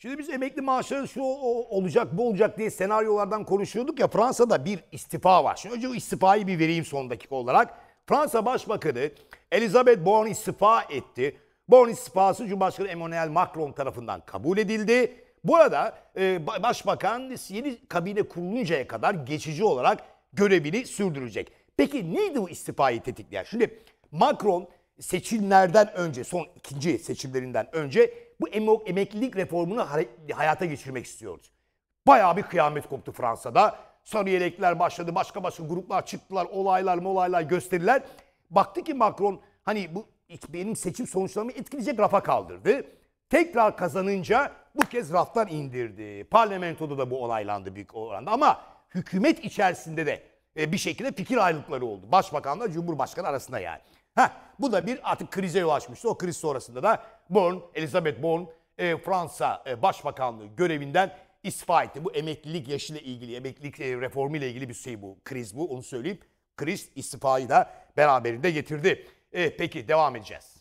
Şimdi biz emekli maaşı şu olacak bu olacak diye senaryolardan konuşuyorduk ya Fransa'da bir istifa var. Şimdi önce o istifayı bir vereyim son dakika olarak. Fransa Başbakanı Elizabeth Borne istifa etti. Borne istifası Cumhurbaşkanı Emmanuel Macron tarafından kabul edildi. Bu arada e, Başbakan yeni kabine kuruluncaya kadar geçici olarak görevini sürdürecek. Peki neydi bu istifayı tetikleyen? Şimdi Macron seçimlerden önce son ikinci seçimlerinden önce bu emeklilik reformunu hayata geçirmek istiyoruz. Bayağı bir kıyamet koptu Fransa'da. Sarı yelekler başladı, başka başka gruplar çıktılar, olaylar molaylar gösteriler. Baktı ki Macron hani bu benim seçim sonuçlarımı etkileyecek rafa kaldırdı. Tekrar kazanınca bu kez raftan indirdi. Parlamentoda da bu olaylandı büyük oranda ama hükümet içerisinde de e, bir şekilde fikir ayrılıkları oldu. Başbakanla Cumhurbaşkanı arasında yani. Heh, bu da bir artık krize yol açmıştı. O kriz sonrasında da Bon Elizabeth Bon e, Fransa e, Başbakanlığı görevinden istifa etti. Bu emeklilik yaşıyla ilgili, emeklilik e, reformu ile ilgili bir şey bu. Kriz bu onu söyleyip Kriz istifayı da beraberinde getirdi. E, peki devam edeceğiz.